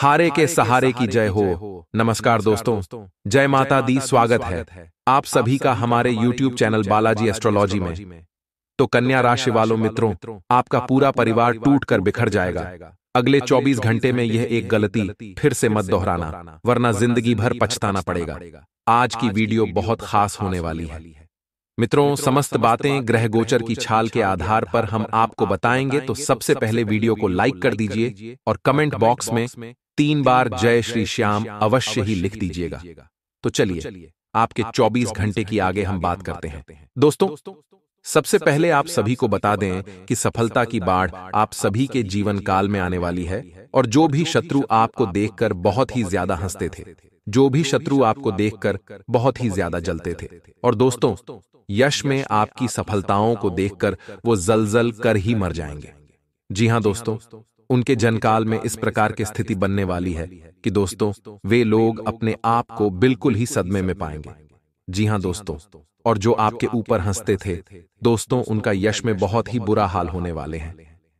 हारे के सहारे की जय हो नमस्कार दोस्तों जय माता दी स्वागत है आप सभी का हमारे यूट्यूब चैनल बालाजी एस्ट्रोलॉजी में तो, तो कन्या राशि वालों मित्रों आपका पूरा परिवार टूट कर बिखर जाएगा अगले 24 घंटे में यह एक गलती फिर से मत दोहराना वरना जिंदगी भर पछताना पड़ेगा आज की वीडियो बहुत खास होने वाली है मित्रों समस्त बातें ग्रह गोचर की छाल के आधार पर हम आपको बताएंगे तो, तो सबसे पहले वीडियो को लाइक कर दीजिए और कमेंट बॉक्स में तीन बार जय श्री श्याम अवश्य ही लिख दीजिएगा तो, तो चलिए आपके 24 घंटे की आगे हम बात करते हैं दोस्तों सबसे पहले आप सभी को बता दें कि सफलता की बाढ़ आप सभी के जीवन काल में आने वाली है और जो भी शत्रु आपको देखकर बहुत ही ज्यादा हंसते थे जो भी शत्रु आपको देखकर बहुत ही ज्यादा जलते थे और दोस्तों यश में आपकी सफलताओं को देखकर वो जलजल कर ही मर जाएंगे जी हाँ दोस्तों उनके जनकाल में इस प्रकार की स्थिति बनने वाली है कि दोस्तों वे लोग अपने आप को बिल्कुल ही सदमे में पाएंगे जी हाँ दोस्तों और जो आपके ऊपर हंसते थे दोस्तों उनका यश में बहुत ही बुरा हाल होने वाले हैं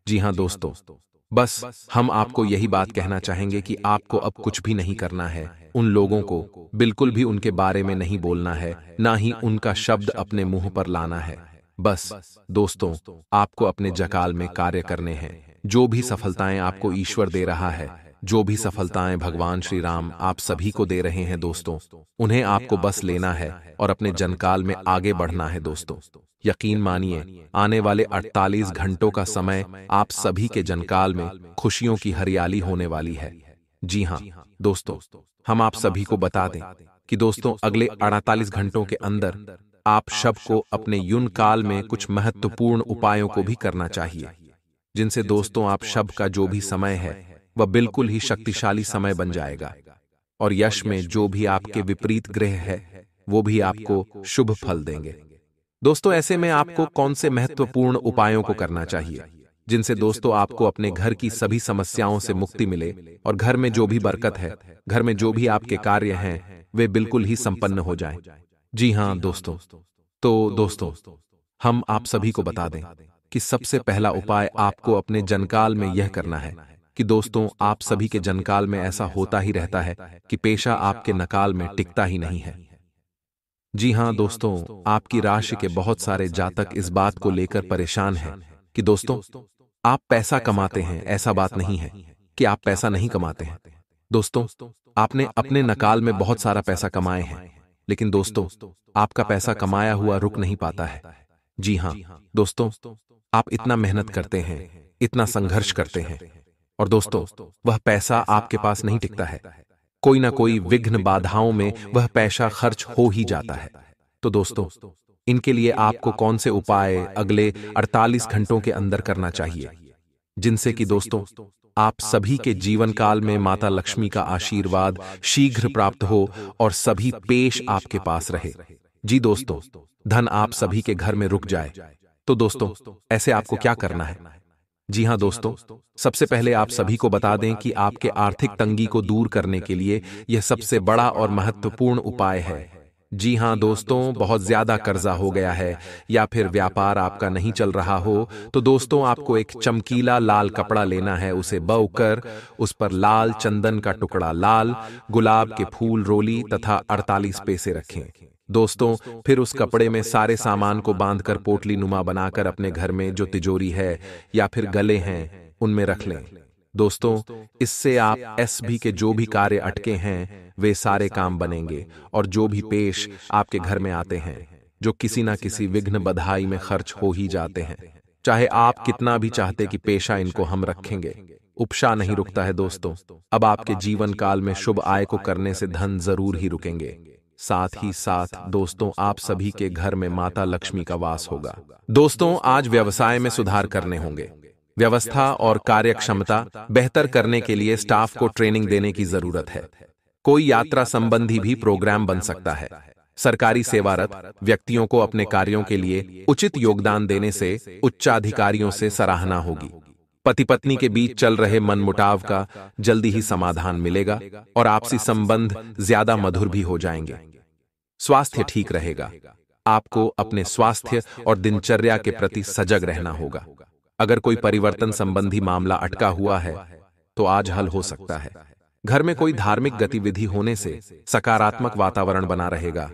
जी हाँ दोस्तों बस हम आपको यही बात कहना चाहेंगे कि आपको अब कुछ भी नहीं करना है उन लोगों को बिल्कुल भी उनके बारे में नहीं बोलना है ना ही उनका शब्द अपने मुंह पर लाना है बस दोस्तों आपको अपने जकाल में कार्य करने हैं जो भी सफलताएं आपको ईश्वर दे रहा है जो भी सफलताएं भगवान श्री राम आप सभी को दे रहे हैं दोस्तों उन्हें आपको बस लेना है और अपने जनकाल में आगे बढ़ना है दोस्तों यकीन मानिए आने वाले 48 घंटों का समय आप सभी के जनकाल में खुशियों की हरियाली होने वाली है जी हाँ दोस्तों हम आप सभी को बता दें कि दोस्तों अगले 48 घंटों के अंदर आप शब को अपने युन काल में कुछ महत्वपूर्ण उपायों को भी करना चाहिए जिनसे दोस्तों आप शब का जो भी समय है वह बिल्कुल ही शक्तिशाली समय बन जाएगा और यश में जो भी आपके विपरीत ग्रह है वो भी आपको शुभ फल देंगे दोस्तों ऐसे में आपको कौन से महत्वपूर्ण उपायों को करना चाहिए जिनसे दोस्तों आपको अपने घर की सभी समस्याओं से मुक्ति मिले और घर में जो भी बरकत है घर में जो भी आपके कार्य हैं वे बिल्कुल ही संपन्न हो जाएं। जी हाँ, हाँ दोस्तों तो, तो दोस्तों हम आप सभी को बता दें कि सबसे पहला उपाय आपको अपने जनकाल में यह करना है कि दोस्तों आप सभी के जनकाल में ऐसा होता ही रहता है कि पेशा आपके नकाल में टिकता ही नहीं है जी हाँ, हाँ दोस्तों आपकी राशि के बहुत सारे जातक इस बात को लेकर परेशान हैं कि दोस्तों आप पैसा कमाते हैं ऐसा बात नहीं है कि आप पैसा नहीं कमाते हैं दोस्तों आपने अपने नकाल में बहुत सारा पैसा कमाए हैं लेकिन दोस्तों आपका पैसा कमाया हुआ रुक नहीं पाता है जी हाँ दोस्तों आप इतना मेहनत करते हैं इतना संघर्ष करते हैं और दोस्तों वह पैसा आपके पास नहीं टिकता है कोई ना कोई विघ्न बाधाओं में वह पैसा खर्च हो ही जाता है तो, तो दोस्तों इनके लिए आपको कौन से उपाय अगले 48 घंटों के अंदर करना चाहिए जिनसे कि दोस्तों आप सभी के जीवन काल में माता लक्ष्मी का आशीर्वाद शीघ्र प्राप्त हो और सभी पेश आपके पास रहे जी दोस्तों धन आप सभी के घर में रुक जाए तो दोस्तों ऐसे आपको क्या करना है जी हाँ दोस्तों सबसे पहले आप सभी को बता दें कि आपके आर्थिक तंगी को दूर करने के लिए यह सबसे बड़ा और महत्वपूर्ण उपाय है जी हाँ दोस्तों बहुत ज्यादा कर्जा हो गया है या फिर व्यापार आपका नहीं चल रहा हो तो दोस्तों आपको एक चमकीला लाल कपड़ा लेना है उसे कर उस पर लाल चंदन का टुकड़ा लाल गुलाब के फूल रोली तथा 48 पैसे रखें दोस्तों फिर उस कपड़े में सारे सामान को बांधकर पोटली नुमा बनाकर अपने घर में जो तिजोरी है या फिर गले हैं उनमें रख लें दोस्तों इससे आप एस भी के जो भी कार्य अटके हैं वे सारे काम बनेंगे और जो भी पेश आपके घर में आते हैं जो किसी ना किसी विघ्न बधाई में खर्च हो ही जाते हैं चाहे आप कितना भी चाहते कि पेशा इनको हम रखेंगे उपशा नहीं रुकता है दोस्तों अब आपके जीवन काल में शुभ आय को करने से धन जरूर ही रुकेंगे साथ ही साथ दोस्तों आप सभी के घर में माता लक्ष्मी का वास होगा दोस्तों आज व्यवसाय में सुधार करने होंगे व्यवस्था और कार्यक्षमता बेहतर करने के लिए स्टाफ को ट्रेनिंग देने की जरूरत है कोई यात्रा संबंधी भी प्रोग्राम बन सकता है सरकारी सेवारत व्यक्तियों को अपने कार्यों के लिए उचित योगदान देने से उच्चाधिकारियों से सराहना होगी पति पत्नी के बीच चल रहे मनमुटाव का जल्दी ही समाधान मिलेगा और आपसी संबंध ज्यादा मधुर भी हो जाएंगे स्वास्थ्य ठीक रहेगा आपको अपने स्वास्थ्य और दिनचर्या के प्रति सजग रहना होगा अगर कोई परिवर्तन संबंधी मामला अटका हुआ है तो आज तो हल हो सकता है घर में कोई धार्मिक गतिविधि होने से सकारात्मक वातावरण बना रहेगा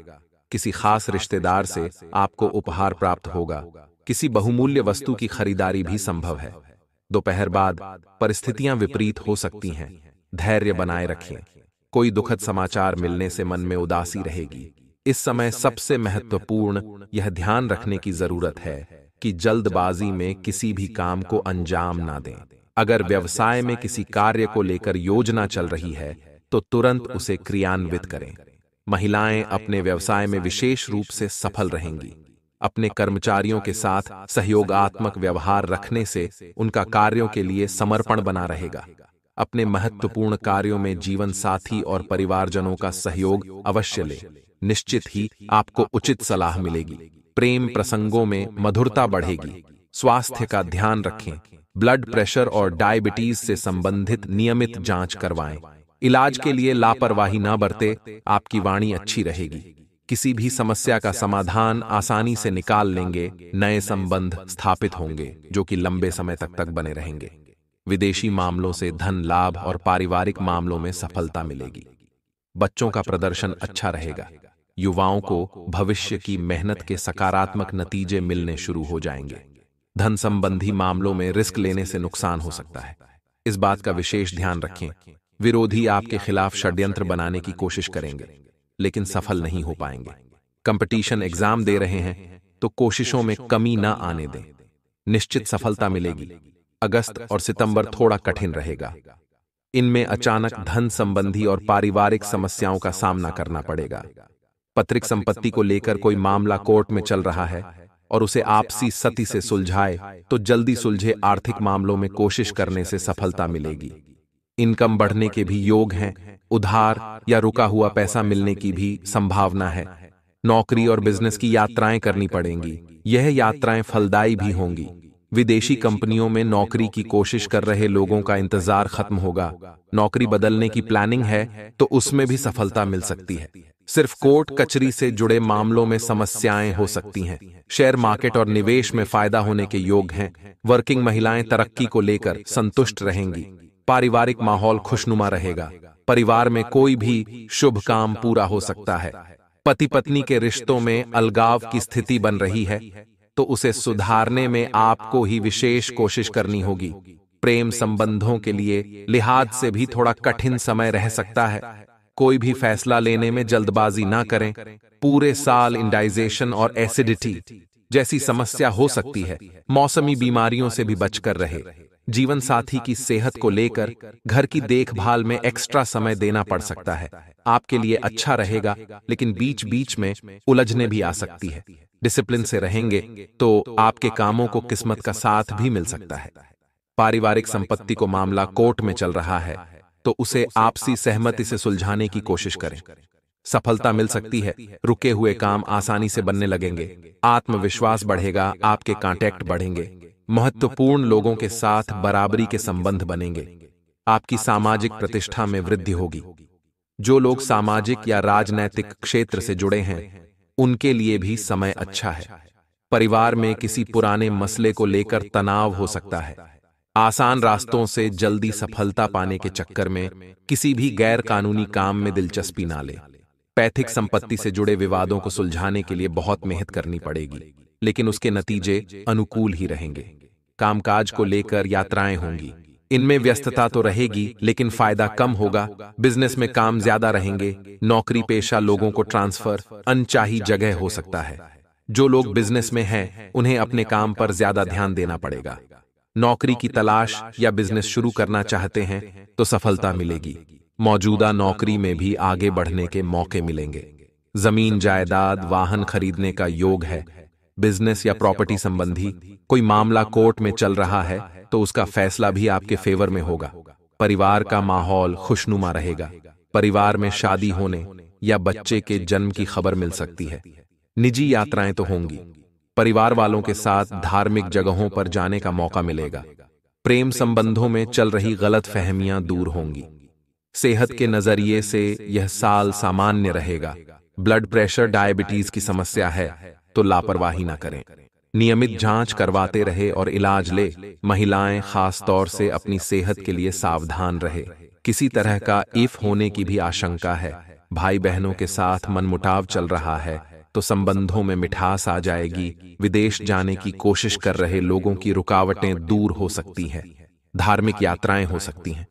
किसी खास रिश्तेदार से आपको उपहार प्राप्त होगा किसी बहुमूल्य वस्तु की खरीदारी भी संभव है दोपहर बाद परिस्थितियां विपरीत हो सकती हैं धैर्य बनाए रखें कोई दुखद समाचार मिलने से मन में उदासी रहेगी इस समय सबसे महत्वपूर्ण यह ध्यान रखने की जरूरत है कि जल्दबाजी में किसी भी काम को अंजाम ना दें अगर व्यवसाय में किसी कार्य को लेकर योजना चल रही है तो तुरंत उसे क्रियान्वित करें महिलाएं अपने व्यवसाय में विशेष रूप से सफल रहेंगी अपने कर्मचारियों के साथ सहयोगात्मक व्यवहार रखने से उनका कार्यों के लिए समर्पण बना रहेगा अपने महत्वपूर्ण कार्यों में जीवन साथी और परिवारजनों का सहयोग अवश्य ले निश्चित ही आपको उचित सलाह मिलेगी प्रेम प्रसंगों में मधुरता बढ़ेगी स्वास्थ्य का ध्यान रखें ब्लड प्रेशर और डायबिटीज से संबंधित नियमित जांच करवाएं इलाज के लिए लापरवाही न बरते आपकी वाणी अच्छी रहेगी किसी भी समस्या का समाधान आसानी से निकाल लेंगे नए संबंध स्थापित होंगे जो कि लंबे समय तक तक बने रहेंगे विदेशी मामलों से धन लाभ और पारिवारिक मामलों में सफलता मिलेगी बच्चों का प्रदर्शन अच्छा रहेगा युवाओं को भविष्य की मेहनत के सकारात्मक नतीजे मिलने शुरू हो जाएंगे धन संबंधी मामलों में रिस्क लेने से नुकसान हो सकता है इस बात का विशेष ध्यान रखें विरोधी आपके खिलाफ षड्यंत्र बनाने की कोशिश करेंगे लेकिन सफल नहीं हो पाएंगे कंपटीशन एग्जाम दे रहे हैं तो, तो कोशिशों में कमी ना आने दें निश्चित सफलता मिलेगी अगस्त और सितंबर थोड़ा कठिन रहेगा इनमें अचानक धन संबंधी और पारिवारिक समस्याओं का सामना करना पड़ेगा पत्रिक संपत्ति को लेकर कोई मामला कोर्ट में चल रहा है और उसे आपसी सती से सुलझाए तो जल्दी सुलझे आर्थिक मामलों में कोशिश करने से सफलता मिलेगी इनकम बढ़ने के भी योग हैं उधार या रुका हुआ पैसा मिलने की भी संभावना है नौकरी और बिजनेस की यात्राएं करनी पड़ेंगी यह यात्राएं फलदायी भी होंगी विदेशी कंपनियों में नौकरी की कोशिश कर रहे लोगों का इंतजार खत्म होगा नौकरी बदलने की प्लानिंग है तो उसमें भी सफलता मिल सकती है सिर्फ कोर्ट कचरी से जुड़े मामलों में समस्याएं हो सकती हैं शेयर मार्केट और निवेश में फायदा होने के योग हैं वर्किंग महिलाएं तरक्की को लेकर संतुष्ट रहेंगी पारिवारिक माहौल खुशनुमा रहेगा परिवार में कोई भी शुभ काम पूरा हो सकता है पति पत्नी के रिश्तों में अलगाव की स्थिति बन रही है तो उसे सुधारने में आपको ही विशेष कोशिश करनी होगी प्रेम संबंधों के लिए लिहाज से भी थोड़ा कठिन समय रह सकता है कोई भी फैसला लेने में जल्दबाजी ना करें पूरे साल इंडाइजेशन और एसिडिटी जैसी समस्या हो सकती है मौसमी बीमारियों से भी बचकर रहे जीवन साथी की सेहत को लेकर घर की देखभाल में एक्स्ट्रा समय देना पड़ सकता है आपके लिए अच्छा रहेगा लेकिन बीच बीच में उलझने भी आ सकती है डिसिप्लिन से रहेंगे तो आपके कामों को किस्मत का साथ भी मिल सकता है पारिवारिक संपत्ति को मामला कोर्ट में चल रहा है तो उसे आपसी सहमति से सुलझाने की कोशिश करें सफलता मिल सकती है रुके हुए काम आसानी से बनने लगेंगे आत्मविश्वास बढ़ेगा आपके कांटेक्ट बढ़ेंगे महत्वपूर्ण लोगों के साथ बराबरी के संबंध बनेंगे आपकी सामाजिक प्रतिष्ठा में वृद्धि होगी जो लोग सामाजिक या राजनैतिक क्षेत्र से जुड़े हैं उनके लिए भी समय अच्छा, अच्छा है परिवार में किसी पुराने मसले को लेकर तनाव हो सकता है आसान रास्तों से जल्दी सफलता पाने के चक्कर में किसी भी गैर कानूनी काम में दिलचस्पी ना ले पैथिक संपत्ति से जुड़े विवादों को सुलझाने के लिए बहुत मेहनत करनी पड़ेगी लेकिन उसके नतीजे अनुकूल ही रहेंगे कामकाज को लेकर यात्राएं होंगी इनमें व्यस्तता तो, तो रहेगी लेकिन फायदा कम होगा बिजनेस में काम ज्यादा रहेंगे नौकरी पेशा लोगों को ट्रांसफर अनचाही जगह हो सकता है जो लोग बिजनेस में हैं उन्हें अपने काम पर ज्यादा ध्यान देना पड़ेगा नौकरी की तलाश या बिजनेस शुरू करना चाहते हैं तो सफलता मिलेगी मौजूदा नौकरी में भी आगे बढ़ने के मौके मिलेंगे जमीन जायदाद वाहन खरीदने का योग है बिजनेस या प्रॉपर्टी संबंधी कोई मामला कोर्ट में चल रहा है तो उसका फैसला भी आपके फेवर में होगा परिवार का माहौल खुशनुमा रहेगा परिवार में शादी होने या बच्चे के जन्म की खबर मिल सकती है निजी यात्राएं तो होंगी परिवार वालों के साथ धार्मिक जगहों पर जाने का मौका मिलेगा प्रेम संबंधों में चल रही गलत फहमियां दूर होंगी सेहत के नजरिए से यह साल सामान्य रहेगा ब्लड प्रेशर डायबिटीज की समस्या है तो लापरवाही न करें नियमित जांच करवाते रहे और इलाज ले महिलाएं खास तौर से अपनी सेहत के लिए सावधान रहे किसी तरह का इफ होने की भी आशंका है भाई बहनों के साथ मनमुटाव चल रहा है तो संबंधों में मिठास आ जाएगी विदेश जाने की कोशिश कर रहे लोगों की रुकावटें दूर हो सकती हैं धार्मिक यात्राएं हो सकती हैं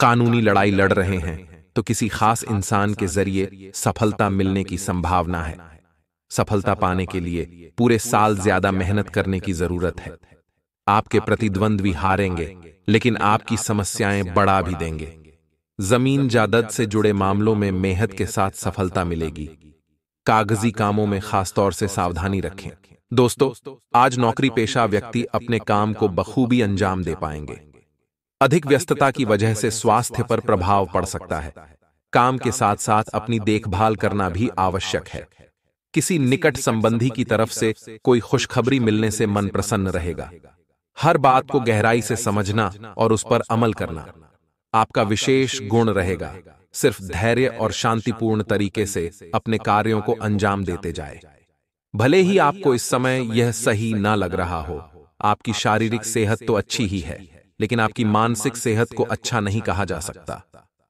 कानूनी लड़ाई लड़ रहे हैं तो किसी खास इंसान के जरिए सफलता मिलने की संभावना है सफलता पाने के लिए पूरे साल ज्यादा मेहनत करने की जरूरत है आपके प्रतिद्वंद्वी हारेंगे लेकिन आपकी समस्याएं बढ़ा भी देंगे जमीन जायदाद से जुड़े मामलों में मेहनत के साथ सफलता मिलेगी कागजी कामों में खासतौर से सावधानी रखें दोस्तों आज नौकरी पेशा व्यक्ति अपने काम को बखूबी अंजाम दे पाएंगे अधिक व्यस्तता की वजह से स्वास्थ्य पर प्रभाव पड़ सकता है काम के साथ साथ अपनी देखभाल करना भी आवश्यक है किसी निकट संबंधी की तरफ से कोई खुशखबरी मिलने से मन प्रसन्न रहेगा हर बात को गहराई से समझना और उस पर अमल करना आपका विशेष गुण रहेगा सिर्फ धैर्य और शांतिपूर्ण तरीके से अपने कार्यों को अंजाम देते जाए भले ही आपको इस समय यह सही ना लग रहा हो आपकी शारीरिक सेहत तो, तो अच्छी ही है लेकिन आपकी मानसिक सेहत को अच्छा, अच्छा नहीं कहा जा सकता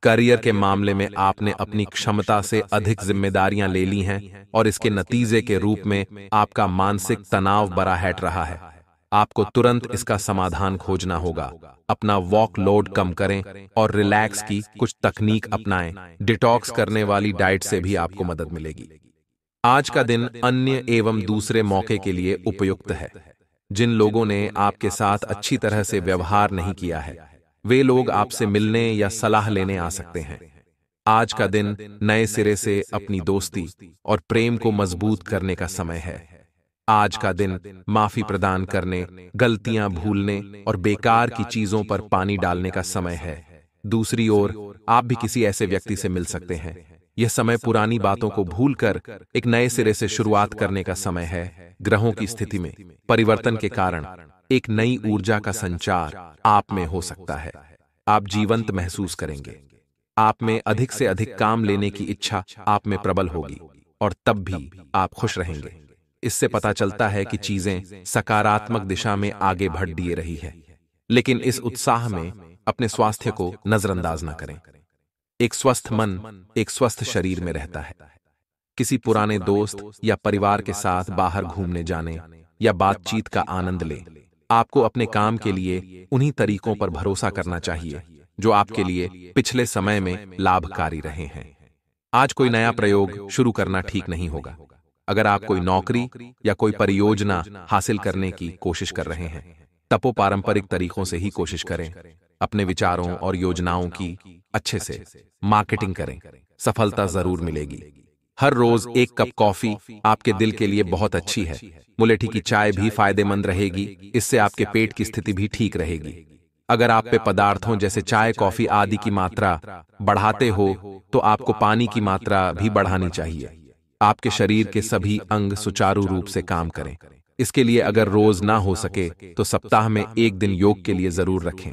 करियर के मामले में आपने अपनी क्षमता से अधिक जिम्मेदारियां ले ली हैं और इसके नतीजे के रूप में आपका मानसिक तनाव बराहट रहा है आपको तुरंत इसका समाधान खोजना होगा अपना वॉक लोड कम करें और रिलैक्स की कुछ तकनीक अपनाएं डिटॉक्स करने वाली डाइट से भी आपको मदद मिलेगी आज का दिन अन्य एवं दूसरे मौके के लिए उपयुक्त है जिन लोगों ने आपके साथ अच्छी तरह से व्यवहार नहीं किया है वे लोग आपसे मिलने या सलाह लेने आ सकते हैं आज का दिन नए सिरे से अपनी दोस्ती और प्रेम को मजबूत करने का समय है आज का दिन माफी प्रदान करने गलतियां भूलने और बेकार की चीजों पर पानी डालने का समय है दूसरी ओर आप भी किसी ऐसे व्यक्ति से मिल सकते हैं यह समय पुरानी बातों को भूलकर एक नए सिरे से शुरुआत करने का समय है ग्रहों की स्थिति में परिवर्तन के कारण एक नई ऊर्जा का संचार आप में हो सकता है आप जीवंत महसूस करेंगे आप में अधिक से अधिक काम लेने की इच्छा आप में प्रबल होगी और तब भी आप खुश रहेंगे इससे पता चलता है कि चीजें सकारात्मक दिशा में आगे बढ़ दिए रही है लेकिन इस उत्साह में अपने स्वास्थ्य को नजरअंदाज न करें एक स्वस्थ मन एक स्वस्थ शरीर में रहता है किसी पुराने दोस्त या परिवार के साथ बाहर घूमने जाने या बातचीत का आनंद लें आपको अपने काम के लिए उन्हीं तरीकों पर भरोसा करना चाहिए जो आपके लिए पिछले समय में लाभकारी रहे हैं आज कोई नया प्रयोग शुरू करना ठीक नहीं होगा अगर आप कोई नौकरी या कोई परियोजना हासिल करने की कोशिश कर रहे हैं तपो पारंपरिक तरीकों से ही कोशिश करें अपने विचारों और योजनाओं की अच्छे से मार्केटिंग करें सफलता जरूर मिलेगी हर रोज एक कप कॉफी आपके दिल के लिए बहुत अच्छी है मुलेठी की चाय भी फायदेमंद रहेगी इससे आपके पेट की स्थिति भी ठीक रहेगी अगर आप पे पदार्थों जैसे चाय कॉफी आदि की मात्रा बढ़ाते हो तो, तो आपको पानी की मात्रा भी बढ़ानी चाहिए आपके शरीर के सभी अंग सुचारू रूप से काम करें इसके लिए अगर रोज ना हो सके तो, तो सप्ताह में एक दिन योग के लिए जरूर रखें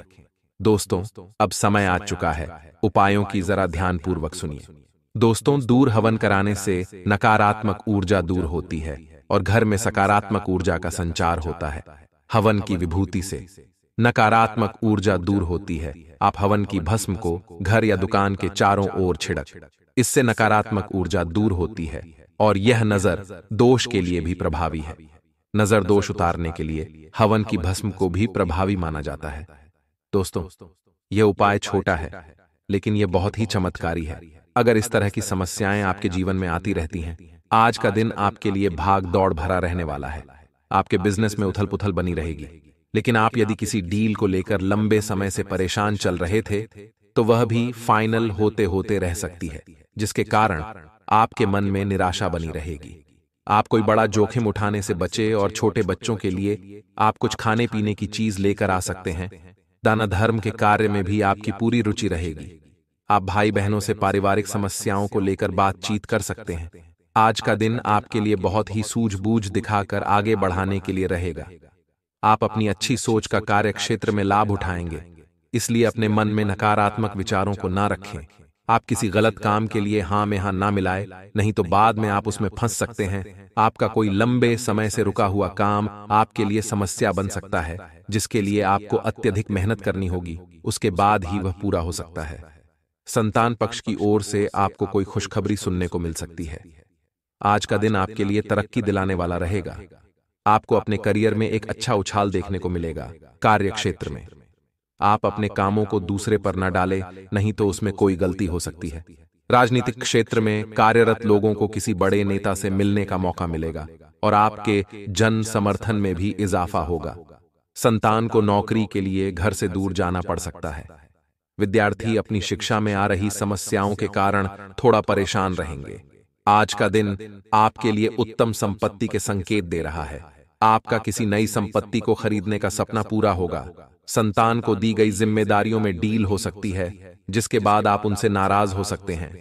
दोस्तों अब समय आ चुका है उपायों की जरा ध्यानपूर्वक सुनिए दोस्तों दूर हवन कराने से नकारात्मक ऊर्जा दूर होती है और घर में सकारात्मक ऊर्जा का संचार होता है हवन की विभूति से नकारात्मक ऊर्जा दूर होती है आप हवन की भस्म को घर या दुकान के चारों ओर छिड़क इससे नकारात्मक ऊर्जा दूर होती है और यह नजर दोष के लिए भी प्रभावी है नजर दोष उतारने के लिए हवन की भस्म को भी प्रभावी माना जाता है दोस्तों यह उपाय छोटा है लेकिन यह बहुत ही चमत्कारी है अगर इस तरह की समस्याएं आपके जीवन में आती रहती हैं आज का दिन आपके लिए भाग दौड़ भरा रहने वाला है आपके बिजनेस में उथल पुथल बनी रहेगी लेकिन आप यदि किसी डील को लेकर लंबे समय से परेशान चल रहे थे तो वह तो भी फाइनल होते होते रह सकती है जिसके कारण आपके मन में निराशा बनी रहेगी आप कोई बड़ा जोखिम उठाने से बचे और छोटे बच्चों के लिए आप कुछ खाने पीने की चीज लेकर आ सकते हैं दाना धर्म के कार्य में भी आपकी पूरी रुचि रहेगी आप भाई बहनों से पारिवारिक समस्याओं को लेकर बातचीत कर सकते हैं आज का दिन आपके लिए बहुत ही सूझबूझ दिखाकर आगे बढ़ाने के लिए रहेगा आप अपनी अच्छी सोच का कार्य क्षेत्र में लाभ उठाएंगे इसलिए अपने मन में नकारात्मक विचारों को ना रखें आप किसी गलत काम के लिए हाँ में हाँ ना मिलाए नहीं तो बाद में आप उसमें फंस सकते हैं आपका कोई लंबे समय से रुका हुआ काम आपके लिए समस्या बन सकता है जिसके लिए आपको अत्यधिक मेहनत करनी होगी उसके बाद ही वह पूरा हो सकता है संतान पक्ष की ओर से आपको कोई खुशखबरी सुनने को मिल सकती है आज का दिन आपके लिए तरक्की दिलाने वाला रहेगा आपको अपने करियर में एक अच्छा उछाल देखने को मिलेगा कार्य क्षेत्र में आप अपने कामों को दूसरे पर न डालें नहीं तो उसमें कोई गलती हो सकती है राजनीतिक क्षेत्र में कार्यरत लोगों को किसी बड़े नेता से मिलने का मौका मिलेगा और आपके जन समर्थन में भी इजाफा होगा संतान को नौकरी के लिए घर से दूर जाना पड़ सकता है विद्यार्थी अपनी शिक्षा में आ रही समस्याओं के कारण थोड़ा परेशान रहेंगे आज का दिन आपके लिए उत्तम संपत्ति के संकेत दे रहा है आपका किसी नई संपत्ति को खरीदने का सपना पूरा होगा संतान को दी गई जिम्मेदारियों में डील हो सकती है जिसके बाद आप उनसे नाराज हो सकते हैं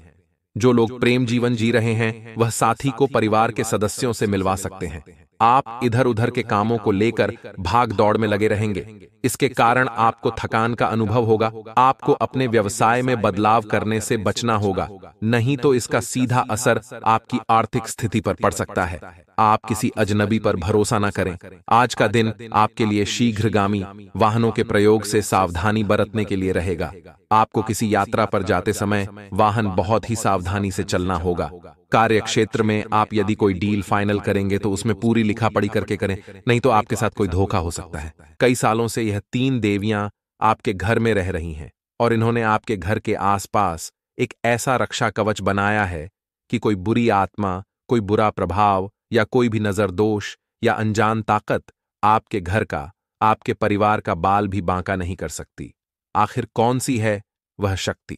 जो लोग प्रेम जीवन जी रहे हैं वह साथी को परिवार के सदस्यों से मिलवा सकते हैं आप इधर उधर के कामों को लेकर भाग दौड़ में लगे रहेंगे इसके कारण आपको थकान का अनुभव होगा आपको अपने व्यवसाय में बदलाव करने से बचना होगा नहीं तो इसका सीधा असर आपकी आर्थिक स्थिति पर पड़ सकता है आप किसी अजनबी पर भरोसा न करें आज का दिन आपके लिए शीघ्रगामी वाहनों के प्रयोग से सावधानी बरतने के लिए रहेगा आपको किसी यात्रा पर जाते समय वाहन बहुत ही सावधानी से चलना होगा कार्य क्षेत्र में आप यदि कोई डील फाइनल करेंगे तो, तो उसमें पूरी लिखा पढ़ी करके करें तो नहीं तो आपके साथ कोई धोखा हो सकता है कई सालों से यह तीन देवियां आपके घर में रह रही हैं और इन्होंने आपके घर के आसपास एक ऐसा रक्षा कवच बनाया है कि कोई बुरी आत्मा कोई बुरा प्रभाव या कोई भी नजर दोष या अनजान ताकत आपके घर का आपके परिवार का बाल भी बांका नहीं कर सकती आखिर कौन सी है वह शक्ति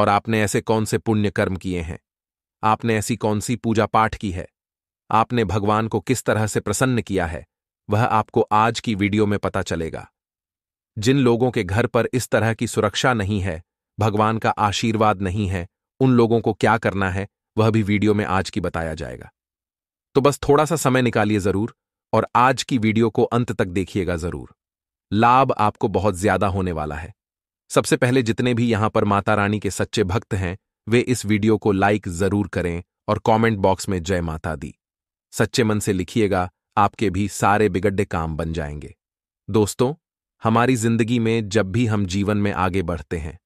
और आपने ऐसे कौन से पुण्य कर्म किए हैं आपने ऐसी कौन सी पूजा पाठ की है आपने भगवान को किस तरह से प्रसन्न किया है वह आपको आज की वीडियो में पता चलेगा जिन लोगों के घर पर इस तरह की सुरक्षा नहीं है भगवान का आशीर्वाद नहीं है उन लोगों को क्या करना है वह भी वीडियो में आज की बताया जाएगा तो बस थोड़ा सा समय निकालिए जरूर और आज की वीडियो को अंत तक देखिएगा जरूर लाभ आपको बहुत ज्यादा होने वाला है सबसे पहले जितने भी यहां पर माता रानी के सच्चे भक्त हैं वे इस वीडियो को लाइक जरूर करें और कमेंट बॉक्स में जय माता दी सच्चे मन से लिखिएगा आपके भी सारे बिगड़े काम बन जाएंगे दोस्तों हमारी जिंदगी में जब भी हम जीवन में आगे बढ़ते हैं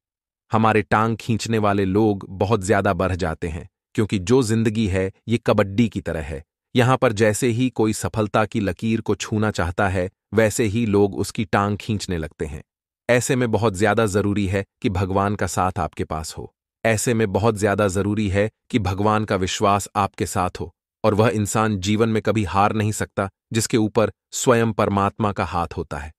हमारे टांग खींचने वाले लोग बहुत ज्यादा बढ़ जाते हैं क्योंकि जो जिंदगी है ये कबड्डी की तरह है यहां पर जैसे ही कोई सफलता की लकीर को छूना चाहता है वैसे ही लोग उसकी टांग खींचने लगते हैं ऐसे में बहुत ज्यादा जरूरी है कि भगवान का साथ आपके पास हो ऐसे में बहुत ज्यादा जरूरी है कि भगवान का विश्वास आपके साथ हो और वह इंसान जीवन में कभी हार नहीं सकता जिसके ऊपर स्वयं परमात्मा का हाथ होता है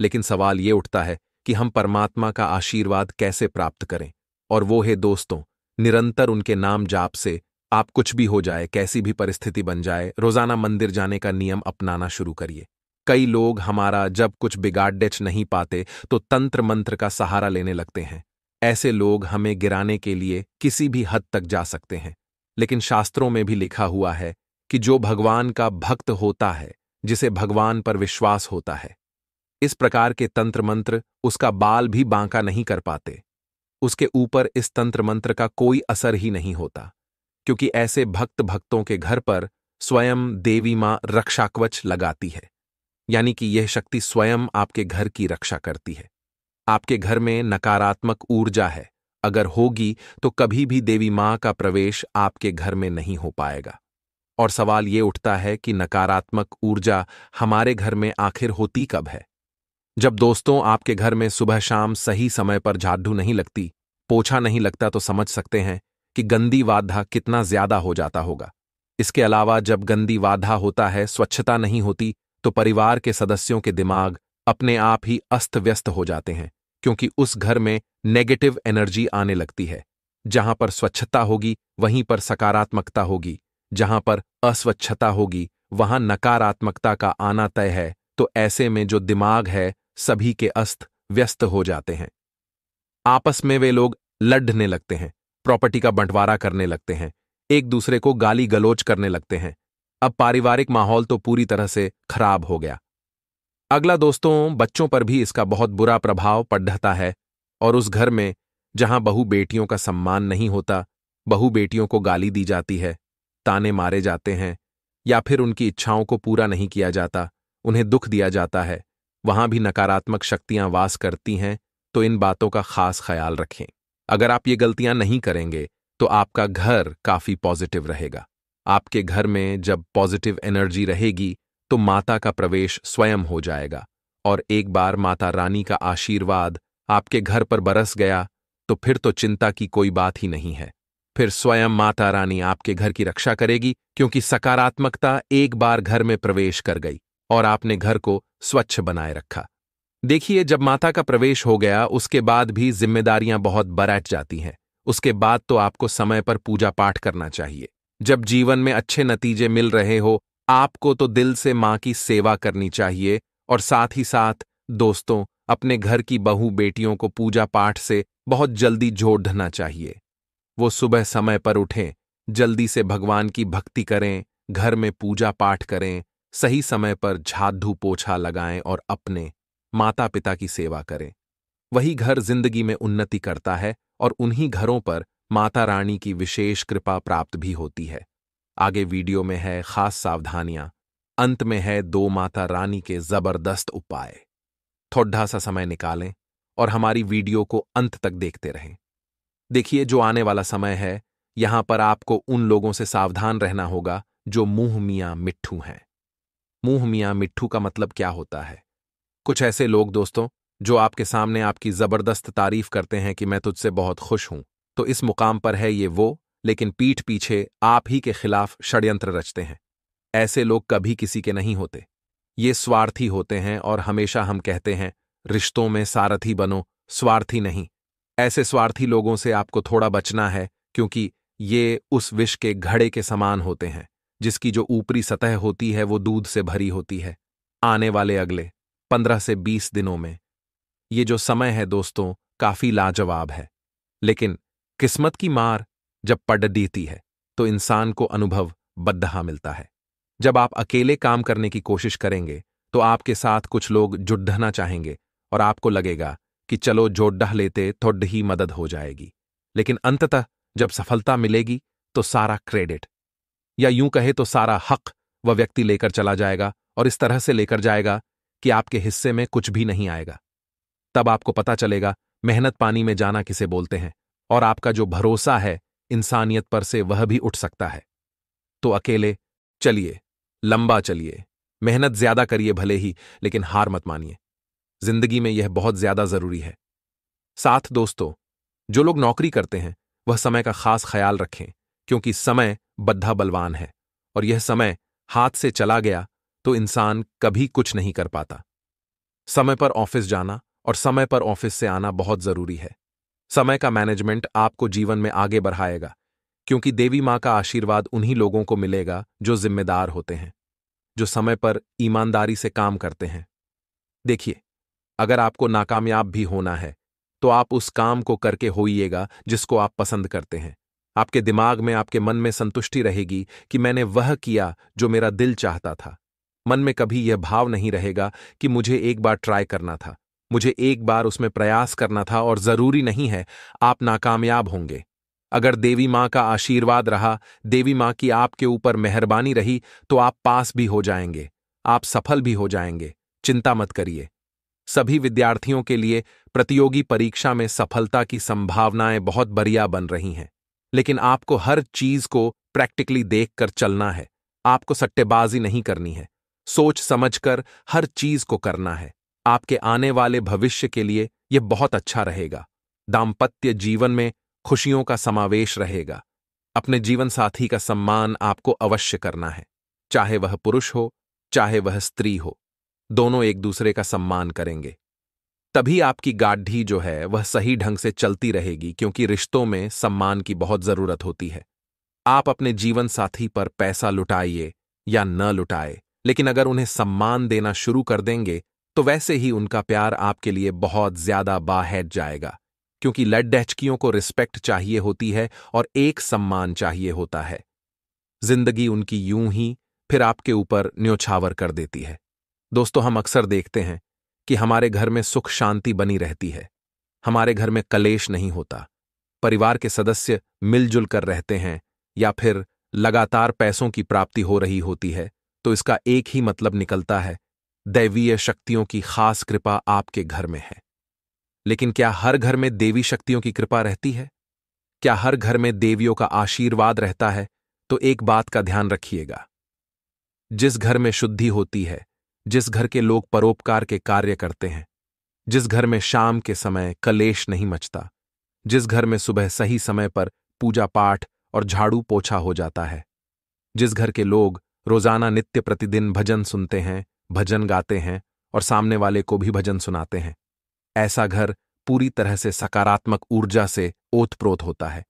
लेकिन सवाल ये उठता है कि हम परमात्मा का आशीर्वाद कैसे प्राप्त करें और वो है दोस्तों निरंतर उनके नाम जाप से आप कुछ भी हो जाए कैसी भी परिस्थिति बन जाए रोजाना मंदिर जाने का नियम अपनाना शुरू करिए कई लोग हमारा जब कुछ बिगाड़च नहीं पाते तो तंत्र मंत्र का सहारा लेने लगते हैं ऐसे लोग हमें गिराने के लिए किसी भी हद तक जा सकते हैं लेकिन शास्त्रों में भी लिखा हुआ है कि जो भगवान का भक्त होता है जिसे भगवान पर विश्वास होता है इस प्रकार के तंत्र मंत्र उसका बाल भी बांका नहीं कर पाते उसके ऊपर इस तंत्र मंत्र का कोई असर ही नहीं होता क्योंकि ऐसे भक्त भक्तों के घर पर स्वयं देवी मां रक्षाकवच लगाती है यानी कि यह शक्ति स्वयं आपके घर की रक्षा करती है आपके घर में नकारात्मक ऊर्जा है अगर होगी तो कभी भी देवी माँ का प्रवेश आपके घर में नहीं हो पाएगा और सवाल ये उठता है कि नकारात्मक ऊर्जा हमारे घर में आखिर होती कब है जब दोस्तों आपके घर में सुबह शाम सही समय पर झाड़ू नहीं लगती पोछा नहीं लगता तो समझ सकते हैं कि गंदी वाधा कितना ज्यादा हो जाता होगा इसके अलावा जब गंदी वाधा होता है स्वच्छता नहीं होती तो परिवार के सदस्यों के दिमाग अपने आप ही अस्त व्यस्त हो जाते हैं क्योंकि उस घर में नेगेटिव एनर्जी आने लगती है जहां पर स्वच्छता होगी वहीं पर सकारात्मकता होगी जहां पर अस्वच्छता होगी वहां नकारात्मकता का आना तय है तो ऐसे में जो दिमाग है सभी के अस्त व्यस्त हो जाते हैं आपस में वे लोग लड़ने लगते हैं प्रॉपर्टी का बंटवारा करने लगते हैं एक दूसरे को गाली गलोच करने लगते हैं अब पारिवारिक माहौल तो पूरी तरह से खराब हो गया अगला दोस्तों बच्चों पर भी इसका बहुत बुरा प्रभाव पढ़ता है और उस घर में जहां बहु बेटियों का सम्मान नहीं होता बहु बेटियों को गाली दी जाती है ताने मारे जाते हैं या फिर उनकी इच्छाओं को पूरा नहीं किया जाता उन्हें दुख दिया जाता है वहां भी नकारात्मक शक्तियां वास करती हैं तो इन बातों का खास ख्याल रखें अगर आप ये गलतियां नहीं करेंगे तो आपका घर काफी पॉजिटिव रहेगा आपके घर में जब पॉजिटिव एनर्जी रहेगी तो माता का प्रवेश स्वयं हो जाएगा और एक बार माता रानी का आशीर्वाद आपके घर पर बरस गया तो फिर तो चिंता की कोई बात ही नहीं है फिर स्वयं माता रानी आपके घर की रक्षा करेगी क्योंकि सकारात्मकता एक बार घर में प्रवेश कर गई और आपने घर को स्वच्छ बनाए रखा देखिए जब माता का प्रवेश हो गया उसके बाद भी जिम्मेदारियां बहुत बरैट जाती हैं उसके बाद तो आपको समय पर पूजा पाठ करना चाहिए जब जीवन में अच्छे नतीजे मिल रहे हो आपको तो दिल से माँ की सेवा करनी चाहिए और साथ ही साथ दोस्तों अपने घर की बहू बेटियों को पूजा पाठ से बहुत जल्दी जोड़ना चाहिए वो सुबह समय पर उठें जल्दी से भगवान की भक्ति करें घर में पूजा पाठ करें सही समय पर झाधू पोछा लगाएं और अपने माता पिता की सेवा करें वही घर जिंदगी में उन्नति करता है और उन्हीं घरों पर माता रानी की विशेष कृपा प्राप्त भी होती है आगे वीडियो में है खास सावधानियां अंत में है दो माता रानी के जबरदस्त उपाय थोड़ा सा समय निकालें और हमारी वीडियो को अंत तक देखते रहें देखिए जो आने वाला समय है यहां पर आपको उन लोगों से सावधान रहना होगा जो मुंह मियाँ मिट्ठू हैं मुंह मियाँ मिट्ठू का मतलब क्या होता है कुछ ऐसे लोग दोस्तों जो आपके सामने आपकी जबरदस्त तारीफ करते हैं कि मैं तुझसे बहुत खुश हूं तो इस मुकाम पर है ये वो लेकिन पीठ पीछे आप ही के खिलाफ षड्यंत्र रचते हैं ऐसे लोग कभी किसी के नहीं होते ये स्वार्थी होते हैं और हमेशा हम कहते हैं रिश्तों में सारथी बनो स्वार्थी नहीं ऐसे स्वार्थी लोगों से आपको थोड़ा बचना है क्योंकि ये उस विष के घड़े के समान होते हैं जिसकी जो ऊपरी सतह होती है वो दूध से भरी होती है आने वाले अगले पंद्रह से बीस दिनों में ये जो समय है दोस्तों काफी लाजवाब है लेकिन किस्मत की मार जब पड़ देती है तो इंसान को अनुभव बदहा मिलता है जब आप अकेले काम करने की कोशिश करेंगे तो आपके साथ कुछ लोग जुड़ना चाहेंगे और आपको लगेगा कि चलो जोडह लेते तो ही मदद हो जाएगी लेकिन अंततः जब सफलता मिलेगी तो सारा क्रेडिट या यूं कहे तो सारा हक वह व्यक्ति लेकर चला जाएगा और इस तरह से लेकर जाएगा कि आपके हिस्से में कुछ भी नहीं आएगा तब आपको पता चलेगा मेहनत पानी में जाना किसे बोलते हैं और आपका जो भरोसा है इंसानियत पर से वह भी उठ सकता है तो अकेले चलिए लंबा चलिए मेहनत ज्यादा करिए भले ही लेकिन हार मत मानिए जिंदगी में यह बहुत ज्यादा जरूरी है साथ दोस्तों जो लोग नौकरी करते हैं वह समय का खास ख्याल रखें क्योंकि समय बद्धा बलवान है और यह समय हाथ से चला गया तो इंसान कभी कुछ नहीं कर पाता समय पर ऑफिस जाना और समय पर ऑफिस से आना बहुत जरूरी है समय का मैनेजमेंट आपको जीवन में आगे बढ़ाएगा क्योंकि देवी माँ का आशीर्वाद उन्हीं लोगों को मिलेगा जो जिम्मेदार होते हैं जो समय पर ईमानदारी से काम करते हैं देखिए अगर आपको नाकामयाब भी होना है तो आप उस काम को करके होइएगा जिसको आप पसंद करते हैं आपके दिमाग में आपके मन में संतुष्टि रहेगी कि मैंने वह किया जो मेरा दिल चाहता था मन में कभी यह भाव नहीं रहेगा कि मुझे एक बार ट्राई करना था मुझे एक बार उसमें प्रयास करना था और जरूरी नहीं है आप नाकामयाब होंगे अगर देवी माँ का आशीर्वाद रहा देवी माँ की आपके ऊपर मेहरबानी रही तो आप पास भी हो जाएंगे आप सफल भी हो जाएंगे चिंता मत करिए सभी विद्यार्थियों के लिए प्रतियोगी परीक्षा में सफलता की संभावनाएं बहुत बढ़िया बन रही हैं लेकिन आपको हर चीज को प्रैक्टिकली देखकर चलना है आपको सट्टेबाजी नहीं करनी है सोच समझकर हर चीज को करना है आपके आने वाले भविष्य के लिए यह बहुत अच्छा रहेगा दाम्पत्य जीवन में खुशियों का समावेश रहेगा अपने जीवन साथी का सम्मान आपको अवश्य करना है चाहे वह पुरुष हो चाहे वह स्त्री हो दोनों एक दूसरे का सम्मान करेंगे तभी आपकी गाढ़ी जो है वह सही ढंग से चलती रहेगी क्योंकि रिश्तों में सम्मान की बहुत जरूरत होती है आप अपने जीवन साथी पर पैसा लुटाइए या न लुटाए लेकिन अगर उन्हें सम्मान देना शुरू कर देंगे तो वैसे ही उनका प्यार आपके लिए बहुत ज्यादा बाहेट जाएगा क्योंकि लड्डहचकियों को रिस्पेक्ट चाहिए होती है और एक सम्मान चाहिए होता है जिंदगी उनकी यूं ही फिर आपके ऊपर न्योछावर कर देती है दोस्तों हम अक्सर देखते हैं कि हमारे घर में सुख शांति बनी रहती है हमारे घर में कलेश नहीं होता परिवार के सदस्य मिलजुल कर रहते हैं या फिर लगातार पैसों की प्राप्ति हो रही होती है तो इसका एक ही मतलब निकलता है दैवीय शक्तियों की खास कृपा आपके घर में है लेकिन क्या हर घर में देवी शक्तियों की कृपा रहती है क्या हर घर में देवियों का आशीर्वाद रहता है तो एक बात का ध्यान रखिएगा जिस घर में शुद्धि होती है जिस घर के लोग परोपकार के कार्य करते हैं जिस घर में शाम के समय कलेश नहीं मचता जिस घर में सुबह सही समय पर पूजा पाठ और झाड़ू पोछा हो जाता है जिस घर के लोग रोजाना नित्य प्रतिदिन भजन सुनते हैं भजन गाते हैं और सामने वाले को भी भजन सुनाते हैं ऐसा घर पूरी तरह से सकारात्मक ऊर्जा से ओतप्रोत होता है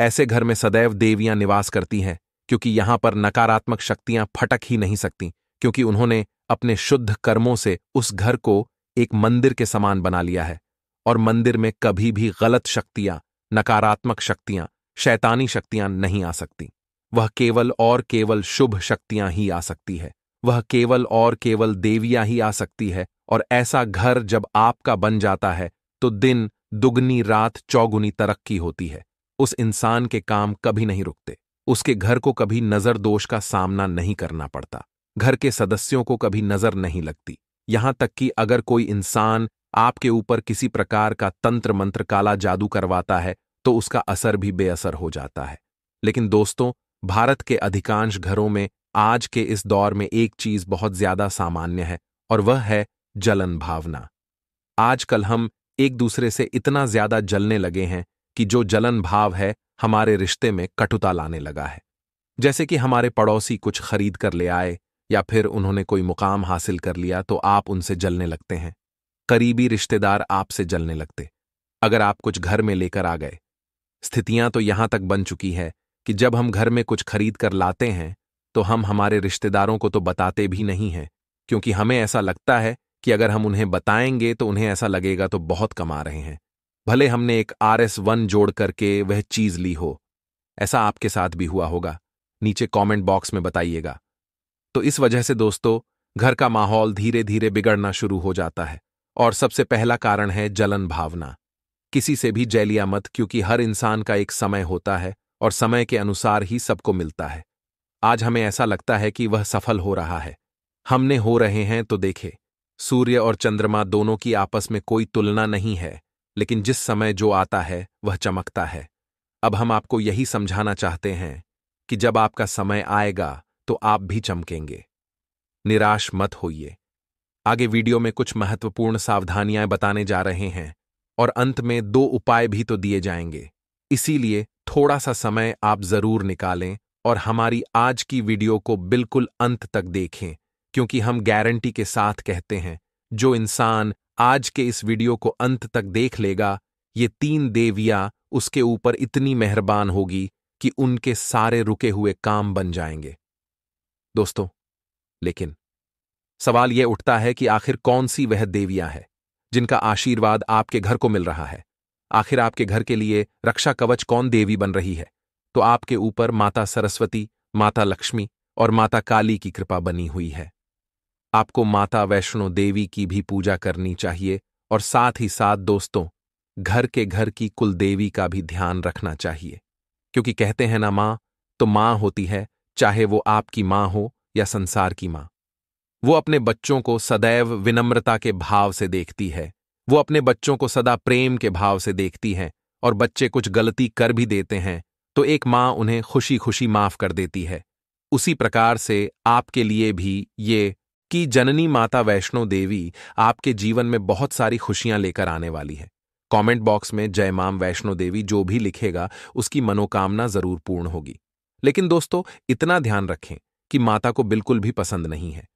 ऐसे घर में सदैव देवियां निवास करती हैं क्योंकि यहां पर नकारात्मक शक्तियां फटक ही नहीं सकती क्योंकि उन्होंने अपने शुद्ध कर्मों से उस घर को एक मंदिर के समान बना लिया है और मंदिर में कभी भी गलत शक्तियां नकारात्मक शक्तियां शैतानी शक्तियां नहीं आ सकती वह केवल और केवल शुभ शक्तियां ही आ सकती है वह केवल और केवल देवियां ही आ सकती है और ऐसा घर जब आपका बन जाता है तो दिन दुगनी रात चौगुनी तरक्की होती है उस इंसान के काम कभी नहीं रुकते उसके घर को कभी नजर दोष का सामना नहीं करना पड़ता घर के सदस्यों को कभी नजर नहीं लगती यहां तक कि अगर कोई इंसान आपके ऊपर किसी प्रकार का तंत्र मंत्र काला जादू करवाता है तो उसका असर भी बेअसर हो जाता है लेकिन दोस्तों भारत के अधिकांश घरों में आज के इस दौर में एक चीज बहुत ज्यादा सामान्य है और वह है जलन भावना आजकल हम एक दूसरे से इतना ज्यादा जलने लगे हैं कि जो जलन भाव है हमारे रिश्ते में कटुता लाने लगा है जैसे कि हमारे पड़ोसी कुछ खरीद कर ले आए या फिर उन्होंने कोई मुकाम हासिल कर लिया तो आप उनसे जलने लगते हैं करीबी रिश्तेदार आपसे जलने लगते अगर आप कुछ घर में लेकर आ गए स्थितियां तो यहां तक बन चुकी है कि जब हम घर में कुछ खरीद कर लाते हैं तो हम हमारे रिश्तेदारों को तो बताते भी नहीं हैं क्योंकि हमें ऐसा लगता है कि अगर हम उन्हें बताएंगे तो उन्हें ऐसा लगेगा तो बहुत कमा रहे हैं भले हमने एक आर एस वन जोड़ करके वह चीज ली हो ऐसा आपके साथ भी हुआ होगा नीचे कमेंट बॉक्स में बताइएगा तो इस वजह से दोस्तों घर का माहौल धीरे धीरे बिगड़ना शुरू हो जाता है और सबसे पहला कारण है जलन भावना किसी से भी जैलिया मत क्योंकि हर इंसान का एक समय होता है और समय के अनुसार ही सबको मिलता है आज हमें ऐसा लगता है कि वह सफल हो रहा है हमने हो रहे हैं तो देखे सूर्य और चंद्रमा दोनों की आपस में कोई तुलना नहीं है लेकिन जिस समय जो आता है वह चमकता है अब हम आपको यही समझाना चाहते हैं कि जब आपका समय आएगा तो आप भी चमकेंगे निराश मत होइए आगे वीडियो में कुछ महत्वपूर्ण सावधानियां बताने जा रहे हैं और अंत में दो उपाय भी तो दिए जाएंगे इसीलिए थोड़ा सा समय आप जरूर निकालें और हमारी आज की वीडियो को बिल्कुल अंत तक देखें क्योंकि हम गारंटी के साथ कहते हैं जो इंसान आज के इस वीडियो को अंत तक देख लेगा ये तीन देवियां उसके ऊपर इतनी मेहरबान होगी कि उनके सारे रुके हुए काम बन जाएंगे दोस्तों लेकिन सवाल यह उठता है कि आखिर कौन सी वह देवियां हैं जिनका आशीर्वाद आपके घर को मिल रहा है आखिर आपके घर के लिए रक्षा कवच कौन देवी बन रही है तो आपके ऊपर माता सरस्वती माता लक्ष्मी और माता काली की कृपा बनी हुई है आपको माता वैष्णो देवी की भी पूजा करनी चाहिए और साथ ही साथ दोस्तों घर के घर की कुल देवी का भी ध्यान रखना चाहिए क्योंकि कहते हैं ना माँ तो माँ होती है चाहे वो आपकी माँ हो या संसार की माँ वो अपने बच्चों को सदैव विनम्रता के भाव से देखती है वो अपने बच्चों को सदा प्रेम के भाव से देखती है और बच्चे कुछ गलती कर भी देते हैं तो एक माँ उन्हें खुशी खुशी माफ कर देती है उसी प्रकार से आपके लिए भी ये कि जननी माता वैष्णो देवी आपके जीवन में बहुत सारी खुशियां लेकर आने वाली है कमेंट बॉक्स में जय माम वैष्णो देवी जो भी लिखेगा उसकी मनोकामना जरूर पूर्ण होगी लेकिन दोस्तों इतना ध्यान रखें कि माता को बिल्कुल भी पसंद नहीं है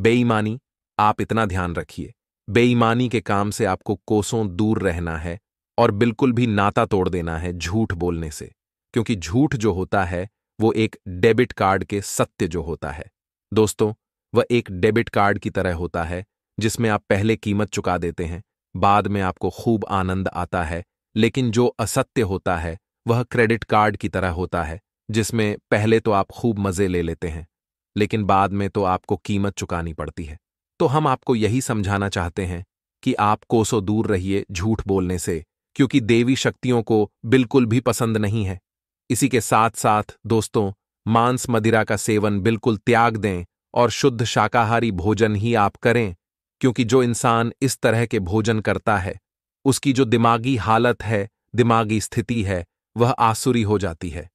बेईमानी आप इतना ध्यान रखिए बेईमानी के काम से आपको कोसों दूर रहना है और बिल्कुल भी नाता तोड़ देना है झूठ बोलने से क्योंकि झूठ जो होता है वो एक डेबिट कार्ड के सत्य जो होता है दोस्तों वह एक डेबिट कार्ड की तरह होता है जिसमें आप पहले कीमत चुका देते हैं बाद में आपको खूब आनंद आता है लेकिन जो असत्य होता है वह क्रेडिट कार्ड की तरह होता है जिसमें पहले तो आप खूब मज़े ले लेते हैं लेकिन बाद में तो आपको कीमत चुकानी पड़ती है तो हम आपको यही समझाना चाहते हैं कि आप कोसों दूर रहिए झूठ बोलने से क्योंकि देवी शक्तियों को बिल्कुल भी पसंद नहीं है इसी के साथ साथ दोस्तों मांस मदिरा का सेवन बिल्कुल त्याग दें और शुद्ध शाकाहारी भोजन ही आप करें क्योंकि जो इंसान इस तरह के भोजन करता है उसकी जो दिमागी हालत है दिमागी स्थिति है वह आसुरी हो जाती है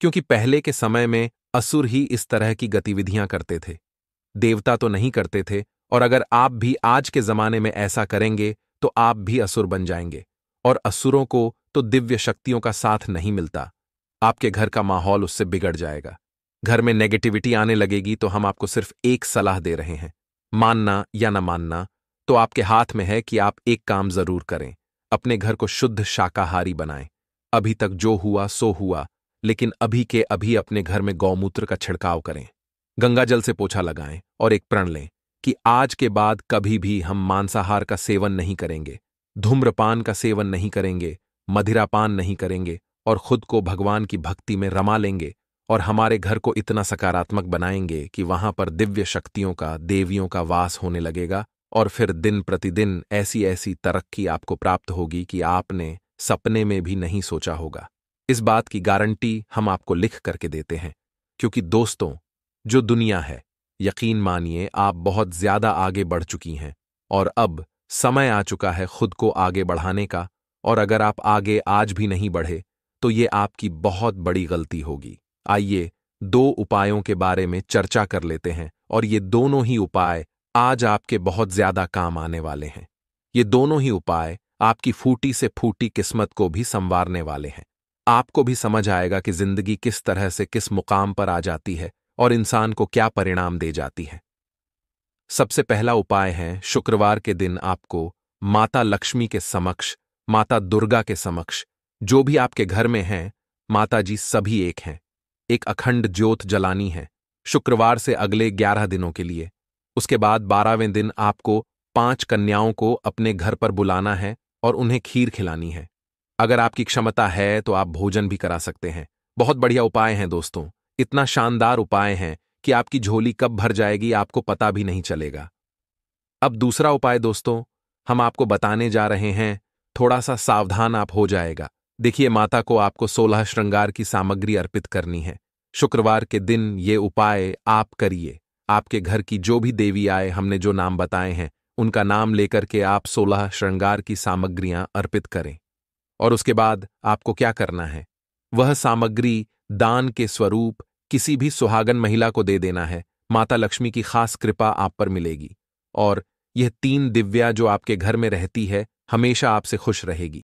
क्योंकि पहले के समय में असुर ही इस तरह की गतिविधियां करते थे देवता तो नहीं करते थे और अगर आप भी आज के जमाने में ऐसा करेंगे तो आप भी असुर बन जाएंगे और असुरों को तो दिव्य शक्तियों का साथ नहीं मिलता आपके घर का माहौल उससे बिगड़ जाएगा घर में नेगेटिविटी आने लगेगी तो हम आपको सिर्फ एक सलाह दे रहे हैं मानना या न मानना तो आपके हाथ में है कि आप एक काम जरूर करें अपने घर को शुद्ध शाकाहारी बनाएं अभी तक जो हुआ सो हुआ लेकिन अभी के अभी अपने घर में गौमूत्र का छिड़काव करें गंगा जल से पोछा लगाएं और एक प्रण लें कि आज के बाद कभी भी हम मांसाहार का सेवन नहीं करेंगे धूम्रपान का सेवन नहीं करेंगे मधिरापान नहीं करेंगे और खुद को भगवान की भक्ति में रमा लेंगे और हमारे घर को इतना सकारात्मक बनाएंगे कि वहां पर दिव्य शक्तियों का देवियों का वास होने लगेगा और फिर दिन प्रतिदिन ऐसी ऐसी तरक्की आपको प्राप्त होगी कि आपने सपने में भी नहीं सोचा होगा इस बात की गारंटी हम आपको लिख करके देते हैं क्योंकि दोस्तों जो दुनिया है यकीन मानिए आप बहुत ज्यादा आगे बढ़ चुकी हैं और अब समय आ चुका है खुद को आगे बढ़ाने का और अगर आप आगे आज भी नहीं बढ़े तो ये आपकी बहुत बड़ी गलती होगी आइए दो उपायों के बारे में चर्चा कर लेते हैं और ये दोनों ही उपाय आज आपके बहुत ज्यादा काम आने वाले हैं ये दोनों ही उपाय आपकी फूटी से फूटी किस्मत को भी संवारने वाले हैं आपको भी समझ आएगा कि जिंदगी किस तरह से किस मुकाम पर आ जाती है और इंसान को क्या परिणाम दे जाती है सबसे पहला उपाय है शुक्रवार के दिन आपको माता लक्ष्मी के समक्ष माता दुर्गा के समक्ष जो भी आपके घर में हैं माता जी सभी एक हैं एक अखंड ज्योत जलानी है शुक्रवार से अगले ग्यारह दिनों के लिए उसके बाद बारहवें दिन आपको पांच कन्याओं को अपने घर पर बुलाना है और उन्हें खीर खिलानी है अगर आपकी क्षमता है तो आप भोजन भी करा सकते हैं बहुत बढ़िया उपाय हैं दोस्तों इतना शानदार उपाय हैं कि आपकी झोली कब भर जाएगी आपको पता भी नहीं चलेगा अब दूसरा उपाय दोस्तों हम आपको बताने जा रहे हैं थोड़ा सा सावधान आप हो जाएगा देखिए माता को आपको सोलह श्रृंगार की सामग्री अर्पित करनी है शुक्रवार के दिन ये उपाय आप करिए आपके घर की जो भी देवी आए हमने जो नाम बताए हैं उनका नाम लेकर के आप सोलह श्रृंगार की सामग्रियां अर्पित करें और उसके बाद आपको क्या करना है वह सामग्री दान के स्वरूप किसी भी सुहागन महिला को दे देना है माता लक्ष्मी की खास कृपा आप पर मिलेगी और यह तीन दिव्या जो आपके घर में रहती है हमेशा आपसे खुश रहेगी